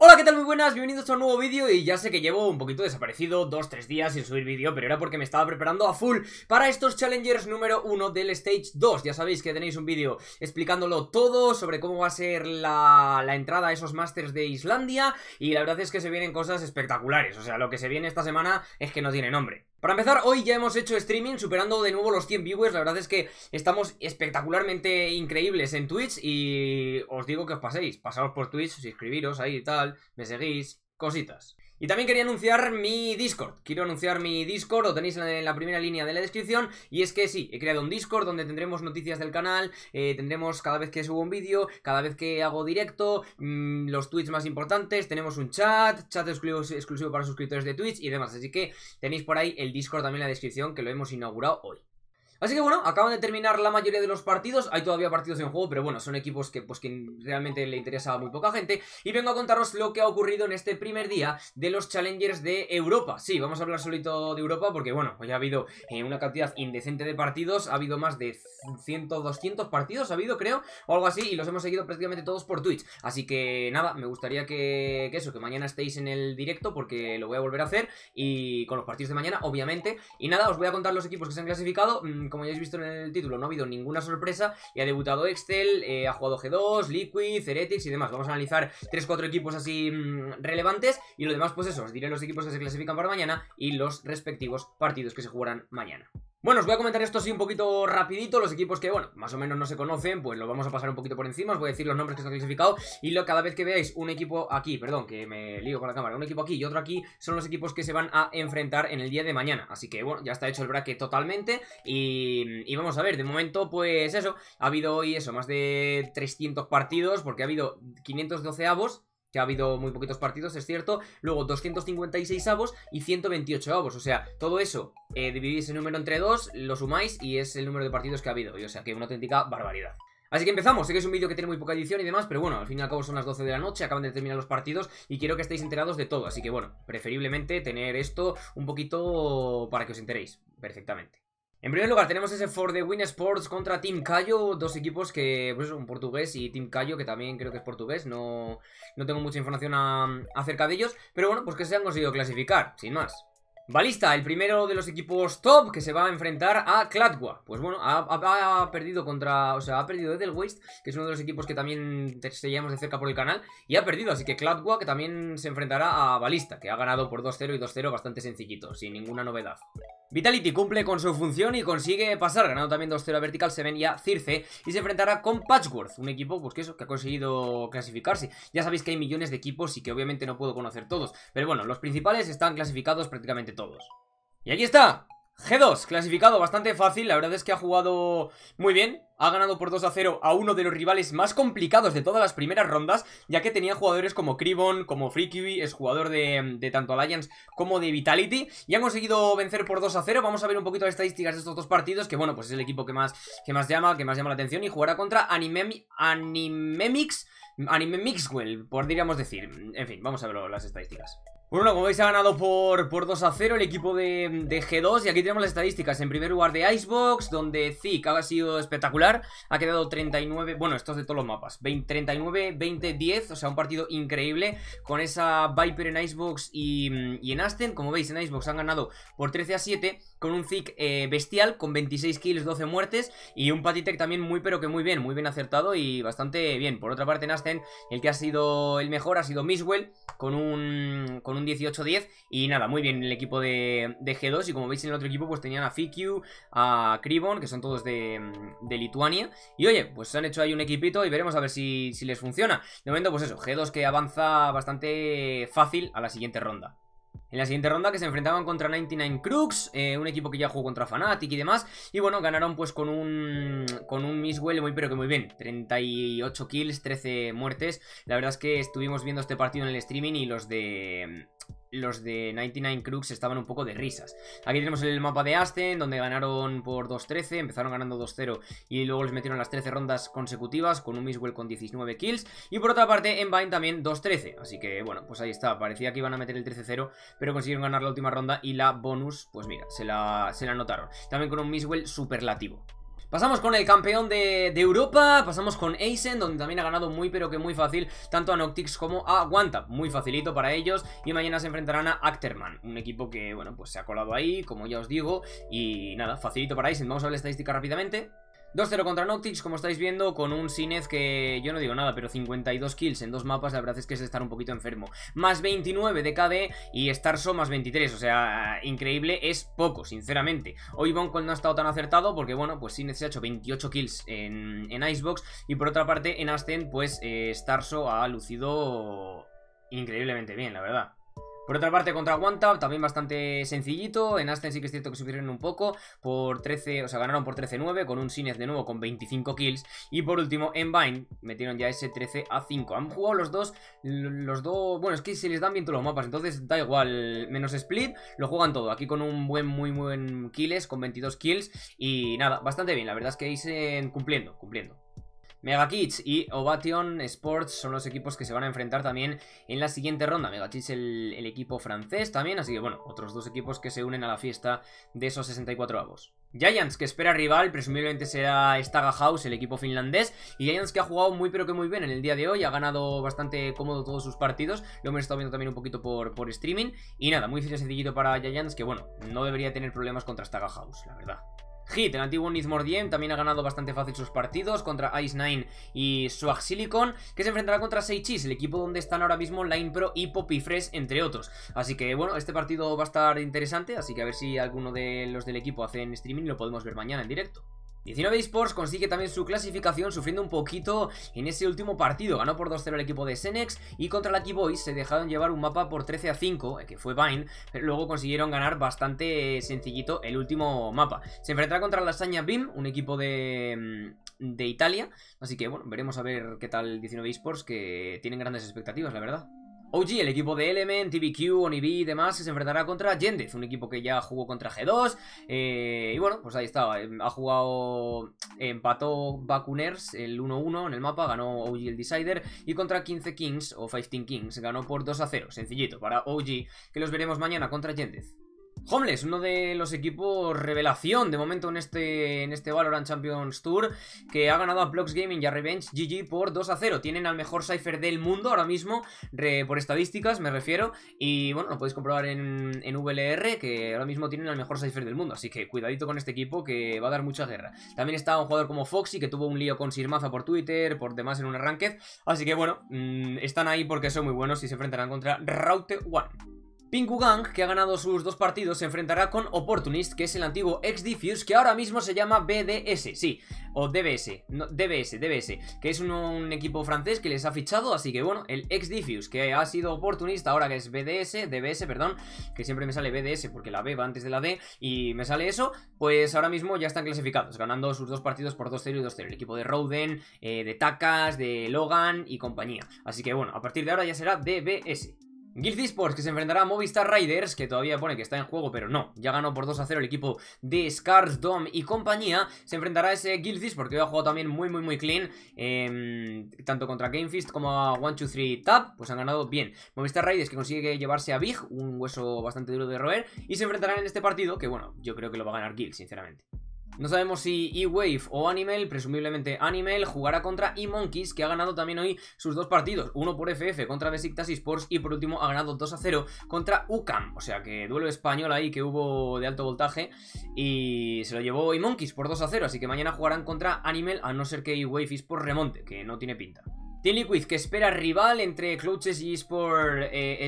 Hola, ¿qué tal? Muy buenas, bienvenidos a un nuevo vídeo y ya sé que llevo un poquito desaparecido, dos, tres días sin subir vídeo, pero era porque me estaba preparando a full para estos Challengers número uno del Stage 2. Ya sabéis que tenéis un vídeo explicándolo todo sobre cómo va a ser la, la, entrada a esos Masters de Islandia y la verdad es que se vienen cosas espectaculares, o sea, lo que se viene esta semana es que no tiene nombre. Para empezar, hoy ya hemos hecho streaming superando de nuevo los 100 viewers, la verdad es que estamos espectacularmente increíbles en Twitch y os digo que os paséis, pasaos por Twitch, suscribiros ahí y tal, me seguís, cositas. Y también quería anunciar mi Discord. Quiero anunciar mi Discord, lo tenéis en la primera línea de la descripción. Y es que sí, he creado un Discord donde tendremos noticias del canal, eh, tendremos cada vez que subo un vídeo, cada vez que hago directo, mm, los tweets más importantes, tenemos un chat, chat exclusivo para suscriptores de Twitch y demás. Así que tenéis por ahí el Discord también en la descripción, que lo hemos inaugurado hoy. Así que bueno, acaban de terminar la mayoría de los partidos, hay todavía partidos en juego, pero bueno, son equipos que pues que realmente le interesa a muy poca gente y vengo a contaros lo que ha ocurrido en este primer día de los Challengers de Europa. Sí, vamos a hablar solito de Europa porque bueno, hoy ha habido eh, una cantidad indecente de partidos, ha habido más de 100, 200 partidos, ha habido creo, o algo así, y los hemos seguido prácticamente todos por Twitch. Así que nada, me gustaría que, eso, que mañana estéis en el directo porque lo voy a volver a hacer y con los partidos de mañana, obviamente. Y nada, os voy a contar los equipos que se han clasificado. Mm, como ya habéis visto en el título, no ha habido ninguna sorpresa y ha debutado Excel, eh, ha jugado G2, Liquid, Heretics y demás. Vamos a analizar 3-4 equipos así mm, relevantes y lo demás pues eso, os diré los equipos que se clasifican para mañana y los respectivos partidos que se jugarán mañana. Bueno, os voy a comentar esto así un poquito rapidito, los equipos que, bueno, más o menos no se conocen, pues lo vamos a pasar un poquito por encima, os voy a decir los nombres que están clasificados y lo, cada vez que veáis un equipo aquí, perdón, que me ligo con la cámara, un equipo aquí y otro aquí, son los equipos que se van a enfrentar en el día de mañana, así que bueno, ya está hecho el bracket totalmente y, y vamos a ver, de momento pues eso, ha habido hoy eso, más de 300 partidos porque ha habido 512 avos que ha habido muy poquitos partidos, es cierto, luego 256 avos y 128 avos, o sea, todo eso, eh, dividís el número entre dos, lo sumáis y es el número de partidos que ha habido, y o sea, que una auténtica barbaridad. Así que empezamos, sé que es un vídeo que tiene muy poca edición y demás, pero bueno, al fin y al cabo son las 12 de la noche, acaban de terminar los partidos y quiero que estéis enterados de todo, así que bueno, preferiblemente tener esto un poquito para que os enteréis perfectamente. En primer lugar tenemos ese For the Win Sports contra Team Cayo, dos equipos que, pues un portugués y Team Cayo que también creo que es portugués, no, no tengo mucha información acerca de ellos, pero bueno, pues que se han conseguido clasificar, sin más. Balista, el primero de los equipos top que se va a enfrentar a Cladwa, Pues bueno, ha, perdido contra, o sea, ha perdido Edelweiss, que es uno de los equipos que también seguíamos de cerca por el canal, y ha perdido, así que Cladwa que también se enfrentará a Balista, que ha ganado por 2-0 y 2-0 bastante sencillito, sin ninguna novedad. Vitality cumple con su función y consigue pasar, ganando también 2-0 a Vertical se y a Circe, y se enfrentará con Patchworth, un equipo pues, que que ha conseguido clasificarse. Ya sabéis que hay millones de equipos y que obviamente no puedo conocer todos, pero bueno, los principales están clasificados prácticamente todos. Y aquí está, G2, clasificado bastante fácil, la verdad es que ha jugado muy bien, ha ganado por 2 a 0 a uno de los rivales más complicados de todas las primeras rondas, ya que tenía jugadores como Cribon, como Freaky, es jugador de, tanto Alliance como de Vitality, y ha conseguido vencer por 2 a 0, vamos a ver un poquito las estadísticas de estos dos partidos, que bueno, pues es el equipo que más, que más llama, que más llama la atención, y jugará contra Anime Animemix, Animemixwell, podríamos decir, en fin, vamos a ver las estadísticas. Bueno, como veis ha ganado por, por 2 a 0 el equipo de, G2 y aquí tenemos las estadísticas. En primer lugar de Icebox, donde Zik ha sido espectacular, ha quedado 39, bueno, esto es de todos los mapas, 20, 39, 20, 10, o sea, un partido increíble con esa Viper en Icebox y, en Aston. Como veis, en Icebox han ganado por 13 a 7 con un Zik eh, bestial, con 26 kills, 12 muertes y un Patitec también muy pero que muy bien, muy bien acertado y bastante bien. Por otra parte en Aston, el que ha sido el mejor ha sido Miswell con un... Con un 18-10 y nada, muy bien el equipo de, G2 y como veis en el otro equipo pues tenían a Fikyu, a Kribon, que son todos de, de, Lituania y oye, pues se han hecho ahí un equipito y veremos a ver si, si les funciona. De momento pues eso, G2 que avanza bastante fácil a la siguiente ronda. En la siguiente ronda que se enfrentaban contra 99 Crux, eh, un equipo que ya jugó contra Fnatic y demás. Y bueno, ganaron pues con un con un Miswell muy pero que muy bien. 38 kills, 13 muertes. La verdad es que estuvimos viendo este partido en el streaming y los de los de 99 Crux estaban un poco de risas. Aquí tenemos el mapa de Asten, donde ganaron por 2-13, empezaron ganando 2-0 y luego les metieron las 13 rondas consecutivas con un Miswell con 19 kills. Y por otra parte, en Vine también 2-13, así que bueno, pues ahí está, parecía que iban a meter el 13-0, pero consiguieron ganar la última ronda y la bonus, pues mira, se la, se la anotaron. También con un Miswell superlativo. Pasamos con el campeón de, Europa, pasamos con Aizen, donde también ha ganado muy pero que muy fácil, tanto a Noctix como a Guanta, muy facilito para ellos, y mañana se enfrentarán a Acterman, un equipo que, bueno, pues se ha colado ahí, como ya os digo, y nada, facilito para Aizen, vamos a ver la estadística rápidamente. 2-0 contra Noctix como estáis viendo, con un Sinez que yo no digo nada, pero 52 kills en dos mapas, la verdad es que es estar un poquito enfermo. Más 29 de KD y Starso más 23, o sea, increíble, es poco, sinceramente. Hoy Boncol no ha estado tan acertado porque, bueno, pues Sinez se ha hecho 28 kills en, en Icebox y por otra parte en Ascent, pues eh, Starso ha lucido increíblemente bien, la verdad. Por otra parte, contra One también bastante sencillito. En Aston sí que es cierto que subieron un poco por 13, o sea, ganaron por 13-9 con un Sines de nuevo con 25 kills. Y por último, en Vine metieron ya ese 13 a 5. Han jugado los dos, los dos, bueno, es que se les dan bien todos los mapas, entonces da igual, menos split, lo juegan todo. Aquí con un buen, muy buen kills, con 22 kills y nada, bastante bien. La verdad es que dicen cumpliendo, cumpliendo. Mega y Ovation Sports son los equipos que se van a enfrentar también en la siguiente ronda. Mega el, equipo francés también, así que bueno, otros dos equipos que se unen a la fiesta de esos 64 avos. Giants, que espera rival, presumiblemente será Staga House, el equipo finlandés. Y Giants que ha jugado muy pero que muy bien en el día de hoy, ha ganado bastante cómodo todos sus partidos. Lo hemos estado viendo también un poquito por, por streaming. Y nada, muy sencillito para Giants, que bueno, no debería tener problemas contra Staga House, la verdad. Hit, el antiguo Nizmordien, también ha ganado bastante fácil sus partidos contra Ice Nine y Swag Silicon, que se enfrentará contra Seichis, el equipo donde están ahora mismo Line Pro y Poppy Fresh, entre otros. Así que bueno, este partido va a estar interesante, así que a ver si alguno de los del equipo hace en streaming lo podemos ver mañana en directo. 19 Esports consigue también su clasificación sufriendo un poquito en ese último partido. Ganó por 2-0 el equipo de Senex y contra la Boys se dejaron llevar un mapa por 13 a 5, eh, que fue Vine, pero luego consiguieron ganar bastante sencillito el último mapa. Se enfrentará contra la Saña Bim, un equipo de, mm, de Italia, así que bueno, veremos a ver qué tal 19 Esports que tienen grandes expectativas, la verdad. OG, el equipo de Element, TBQ, Onibi y demás, se enfrentará contra Yendez, un equipo que ya jugó contra G2. Eh, y bueno, pues ahí estaba. Em, ha jugado. Empató Bakuners, el 1-1 en el mapa, ganó OG el Decider. Y contra 15 Kings o 15 Kings ganó por 2-0. Sencillito para OG, que los veremos mañana contra Yendez. Homeless, uno de los equipos revelación de momento en este, en este Valorant Champions Tour, que ha ganado a Blox Gaming y a Revenge GG por 2 a 0. Tienen al mejor Cypher del mundo ahora mismo, por estadísticas me refiero, y bueno, lo podéis comprobar en, VLR, que ahora mismo tienen al mejor Cypher del mundo, así que cuidadito con este equipo que va a dar mucha guerra. También está un jugador como Foxy, que tuvo un lío con Sirmaza por Twitter, por demás en un arranque, así que bueno, mm, están ahí porque son muy buenos y se enfrentarán contra Route One. Gang, que ha ganado sus dos partidos, se enfrentará con Opportunist, que es el antiguo ex-Diffuse, que ahora mismo se llama BDS, sí, o DBS, no, DBS, DBS, que es un, equipo francés que les ha fichado, así que bueno, el ex-Diffuse, que ha sido Opportunist, ahora que es BDS, DBS, perdón, que siempre me sale BDS porque la B va antes de la D y me sale eso, pues ahora mismo ya están clasificados, ganando sus dos partidos por 2-0 y 2-0, el equipo de Roden, eh, de Takas, de Logan y compañía, así que bueno, a partir de ahora ya será DBS. Guild Sports que se enfrentará a Movistar Riders, que todavía pone que está en juego, pero no, ya ganó por 2 a 0 el equipo de Scars, Dom y compañía. Se enfrentará a ese Guild Sports porque hoy ha jugado también muy, muy, muy clean, em, tanto contra Game como a 1, 2, Tap, pues han ganado bien. Movistar Riders que consigue llevarse a Big, un hueso bastante duro de roer, y se enfrentarán en este partido, que bueno, yo creo que lo va a ganar Guild, sinceramente. No sabemos si E-Wave o Animal, presumiblemente Animal, jugará contra E-Monkeys, que ha ganado también hoy sus dos partidos. Uno por FF contra Besiktas Sports y por último ha ganado 2 a 0 contra UCAM. O sea que duelo español ahí que hubo de alto voltaje y se lo llevó E-Monkeys por 2 a 0. Así que mañana jugarán contra Animal, a no ser que E-Wave Sports remonte, que no tiene pinta. Liquid que espera rival entre Clutches y Sport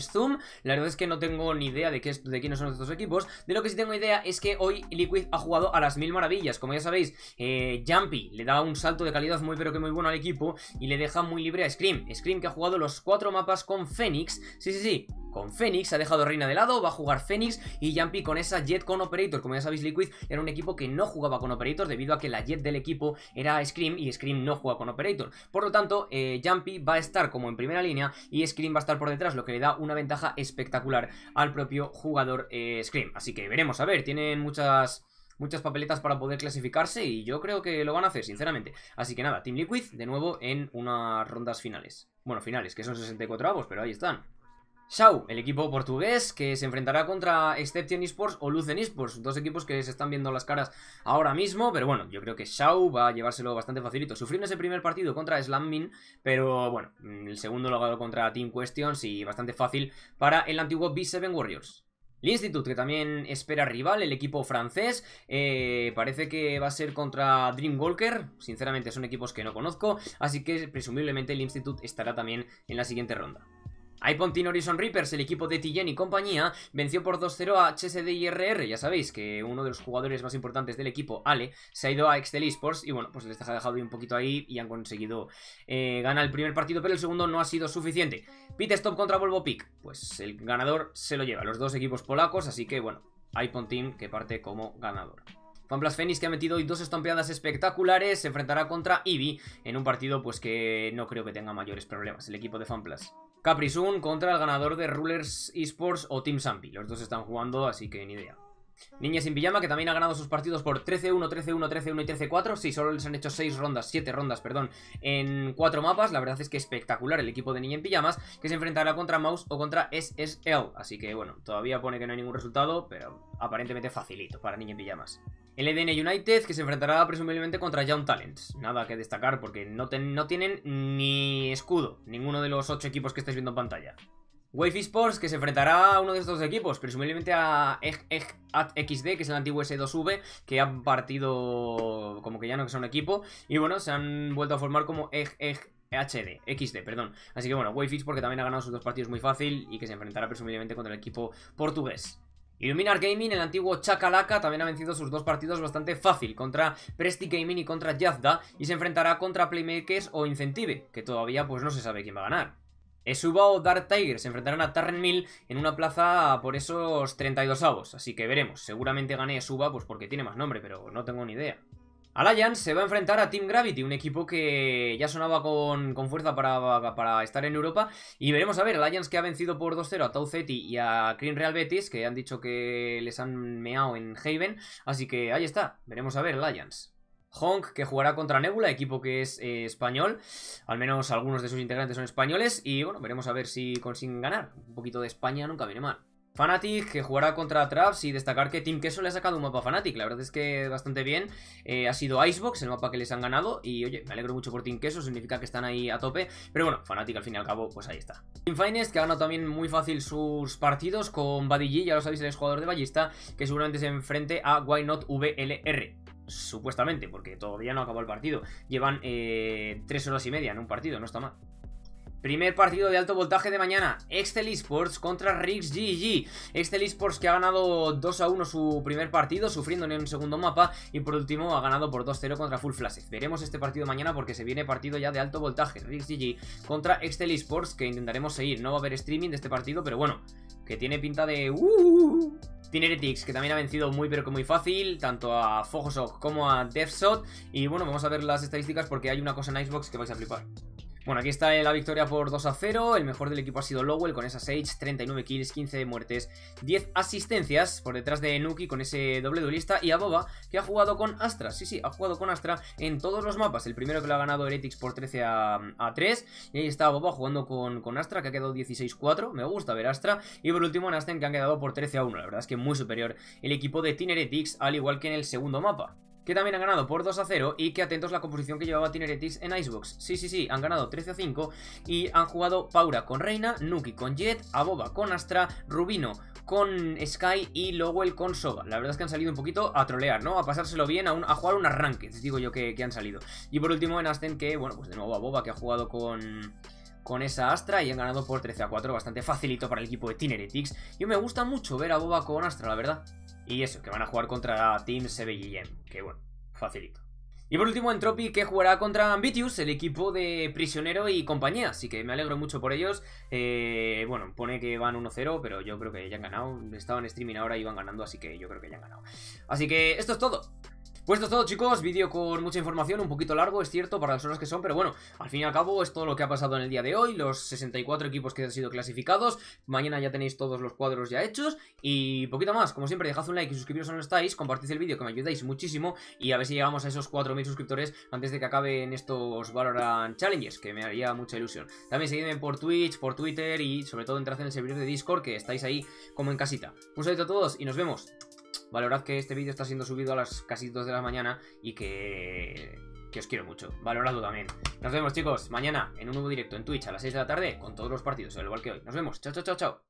Zoom. Eh, la verdad es que no tengo ni idea de, qué de quiénes son estos equipos. De lo que sí tengo idea es que hoy Liquid ha jugado a las mil maravillas. Como ya sabéis, eh, Jumpy le da un salto de calidad muy pero que muy bueno al equipo y le deja muy libre a Scream. Scream que ha jugado los cuatro mapas con Fénix. Sí, sí, sí, con Fénix, ha dejado Reina de lado, va a jugar Fénix y Jumpy con esa Jet con Operator. Como ya sabéis, Liquid era un equipo que no jugaba con Operator debido a que la Jet del equipo era Scream y Scream no juega con Operator. Por lo tanto, eh, Jumpy va a estar como en primera línea y Scream va a estar por detrás, lo que le da una ventaja espectacular al propio jugador eh, Scream. Así que veremos, a ver, tienen muchas muchas papeletas para poder clasificarse y yo creo que lo van a hacer, sinceramente. Así que nada, Team Liquid de nuevo en unas rondas finales. Bueno, finales, que son 64 avos, pero ahí están. Shao, el equipo portugués que se enfrentará contra Exception Esports o Lucen Esports, dos equipos que se están viendo las caras ahora mismo, pero bueno, yo creo que Shao va a llevárselo bastante facilito. sufriendo en ese primer partido contra Slammin, pero bueno, mm, el segundo lo ha dado contra Team Questions y bastante fácil para el antiguo B7 Warriors. El Institute, que también espera rival, el equipo francés, eh, parece que va a ser contra Dreamwalker, sinceramente son equipos que no conozco, así que presumiblemente el Institute estará también en la siguiente ronda. Pontin Horizon Reapers, el equipo de Tijen y compañía, venció por 2-0 a HSD y Ya sabéis que uno de los jugadores más importantes del equipo, Ale, se ha ido a Excel Esports y bueno, pues les ha dejado un poquito ahí y han conseguido eh, ganar el primer partido, pero el segundo no ha sido suficiente. Pit Stop contra Volvo Pick, pues el ganador se lo lleva, los dos equipos polacos, así que bueno, Pontin que parte como ganador. Fanplas Fenix que ha metido hoy dos estampeadas espectaculares se enfrentará contra Eevee en un partido pues que no creo que tenga mayores problemas el equipo de Fanplas. Capri Sun contra el ganador de Rulers Esports o Team Sampi. Los dos están jugando, así que ni idea. Niña sin pijama, que también ha ganado sus partidos por 13-1, 13-1, 13-1 y 13-4. si solo les han hecho 6 rondas, 7 rondas, perdón, en 4 mapas. La verdad es que espectacular el equipo de Niña en pijamas, que se enfrentará contra Mouse o contra SSL. Así que, bueno, todavía pone que no hay ningún resultado, pero aparentemente facilito para Niña en pijamas. El EDN United, que se enfrentará presumiblemente contra Young Talents. Nada que destacar, porque no, no tienen ni escudo, ninguno de los 8 equipos que estáis viendo en pantalla. Wave Esports que se enfrentará a uno de estos equipos, presumiblemente a e e XD, que es el antiguo S2V, que ha partido como que ya no que un equipo, y bueno, se han vuelto a formar como e HD, XD, perdón. Así que bueno, Wave porque también ha ganado sus dos partidos muy fácil y que se enfrentará presumiblemente contra el equipo portugués. Illuminar Gaming, el antiguo Chacalaca, también ha vencido sus dos partidos bastante fácil contra Presti Gaming y contra Yazda y se enfrentará contra Playmakers o Incentive, que todavía pues no se sabe quién va a ganar. Esuba o Dark Tiger se enfrentarán a Tarren Mill en una plaza por esos 32 avos, así que veremos. Seguramente gane Esuba pues porque tiene más nombre, pero no tengo ni idea. Alliance se va a enfrentar a Team Gravity, un equipo que ya sonaba con, con fuerza para, estar en Europa. Y veremos a ver, Alliance que ha vencido por 2-0 a Tau Ceti y a Green Real Betis, que han dicho que les han meado en Haven. Así que ahí está, veremos a ver Alliance. Honk, que jugará contra Nebula, equipo que es eh, español. Al menos algunos de sus integrantes son españoles. Y bueno, veremos a ver si consiguen ganar. Un poquito de España nunca viene mal. Fanatic, que jugará contra Traps y destacar que Team Queso le ha sacado un mapa a Fanatic, la verdad es que bastante bien, eh, ha sido Icebox el mapa que les han ganado y oye, me alegro mucho por Team Queso, significa que están ahí a tope, pero bueno, Fanatic al fin y al cabo, pues ahí está. Team Finest, que ha ganado también muy fácil sus partidos con Badigi, ya lo sabéis, el jugador de ballista, que seguramente se enfrente a Why Not VLR supuestamente, porque todavía no acabó el partido. Llevan eh, tres horas y media en un partido, no está mal. Primer partido de alto voltaje de mañana, Excel Esports contra Rix GG. Excel Esports que ha ganado 2 a 1 su primer partido, sufriendo en un segundo mapa. Y por último ha ganado por 2-0 contra Full Flash. Veremos este partido mañana porque se viene partido ya de alto voltaje. Rix GG contra Excel Esports que intentaremos seguir. No va a haber streaming de este partido, pero bueno, que tiene pinta de... Uh, Tineretics, que también ha vencido muy pero que muy fácil, tanto a Fojosok como a Deathshot. Y bueno, vamos a ver las estadísticas porque hay una cosa en Icebox que vais a flipar. Bueno, aquí está la victoria por 2 a 0. El mejor del equipo ha sido Lowell con esas 6, 39 kills, 15 muertes, 10 asistencias por detrás de Nuki con ese doble duelista y a Boba que ha jugado con Astra. Sí, sí, ha jugado con Astra en todos los mapas. El primero que lo ha ganado Heretics por 13 a, 3. Y ahí está Boba jugando con, con Astra que ha quedado 16-4. Me gusta ver Astra. Y por último Nasten que han quedado por 13 a 1. La verdad es que muy superior el equipo de Tin Heretics al igual que en el segundo mapa que también han ganado por 2 a 0 y que atentos la composición que llevaba Tineretis en Icebox. Sí, sí, sí, han ganado 13 a 5 y han jugado Paura con Reina, Nuki con Jet, Aboba con Astra, Rubino con Sky y Lowell con Soba. La verdad es que han salido un poquito a trolear, ¿no? A pasárselo bien, a, a jugar un arranque, digo yo que, han salido. Y por último en Asten que, bueno, pues de nuevo Aboba que ha jugado con con esa Astra y han ganado por 13 a 4, bastante facilito para el equipo de Tineretics. Y me gusta mucho ver a Boba con Astra, la verdad. Y eso, que van a jugar contra Team CBGM, que bueno, facilito. Y por último, Entropy, que jugará contra Ambitius, el equipo de Prisionero y compañía. Así que me alegro mucho por ellos. Eh, bueno, pone que van 1-0, pero yo creo que ya han ganado. Estaban streaming ahora y iban ganando, así que yo creo que ya han ganado. Así que esto es todo. Pues esto es todo chicos, vídeo con mucha información, un poquito largo, es cierto, para las horas que son, pero bueno, al fin y al cabo es todo lo que ha pasado en el día de hoy, los 64 equipos que han sido clasificados, mañana ya tenéis todos los cuadros ya hechos y poquito más, como siempre dejad un like y suscribiros si no estáis, compartid el vídeo que me ayudáis muchísimo y a ver si llegamos a esos 4.000 suscriptores antes de que acaben estos Valorant Challenges, que me haría mucha ilusión. También seguidme por Twitch, por Twitter y sobre todo entrad en el servidor de Discord que estáis ahí como en casita. Un saludo a todos y nos vemos valorad que este vídeo está siendo subido a las casi 2 de la mañana y que, que os quiero mucho. Valoradlo también. Nos vemos, chicos, mañana en un nuevo directo en Twitch a las 6 de la tarde con todos los partidos, al igual que hoy. Nos vemos. Chao, chao, chao, chao.